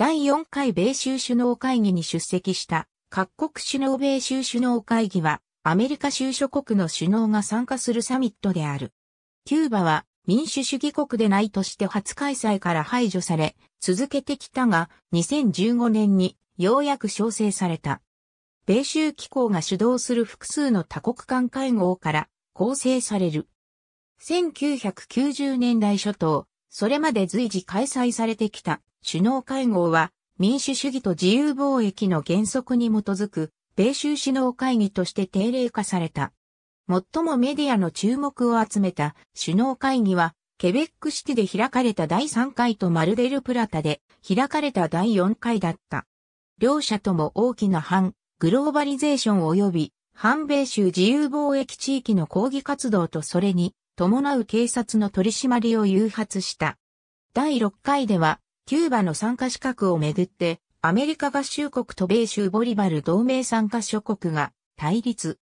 第4回米州首脳会議に出席した各国首脳米州首脳会議はアメリカ州諸国の首脳が参加するサミットである。キューバは民主主義国でないとして初開催から排除され続けてきたが2015年にようやく招請された。米州機構が主導する複数の多国間会合から構成される。1990年代初頭、それまで随時開催されてきた首脳会合は民主主義と自由貿易の原則に基づく米州首脳会議として定例化された。最もメディアの注目を集めた首脳会議はケベックシティで開かれた第3回とマルデルプラタで開かれた第4回だった。両者とも大きな反グローバリゼーション及び反米州自由貿易地域の抗議活動とそれに伴う警察の取り締まりを誘発した。第6回では、キューバの参加資格をめぐって、アメリカ合衆国と米州ボリバル同盟参加諸国が対立。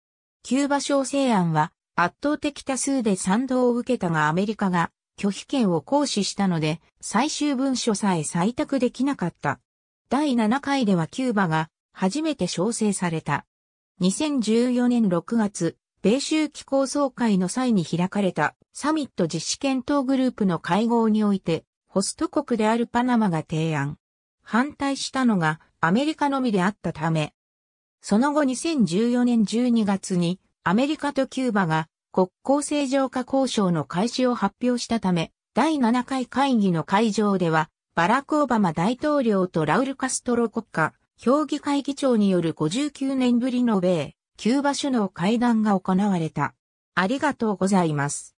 キューバ調整案は圧倒的多数で賛同を受けたがアメリカが拒否権を行使したので最終文書さえ採択できなかった。第7回ではキューバが初めて招請された。2014年6月、米州機構総会の際に開かれたサミット実施検討グループの会合において、ホスト国であるパナマが提案。反対したのがアメリカのみであったため、その後2014年12月にアメリカとキューバが国交正常化交渉の開始を発表したため、第7回会議の会場では、バラク・オバマ大統領とラウル・カストロ国家、評議会議長による59年ぶりの米、キューバ首脳会談が行われた。ありがとうございます。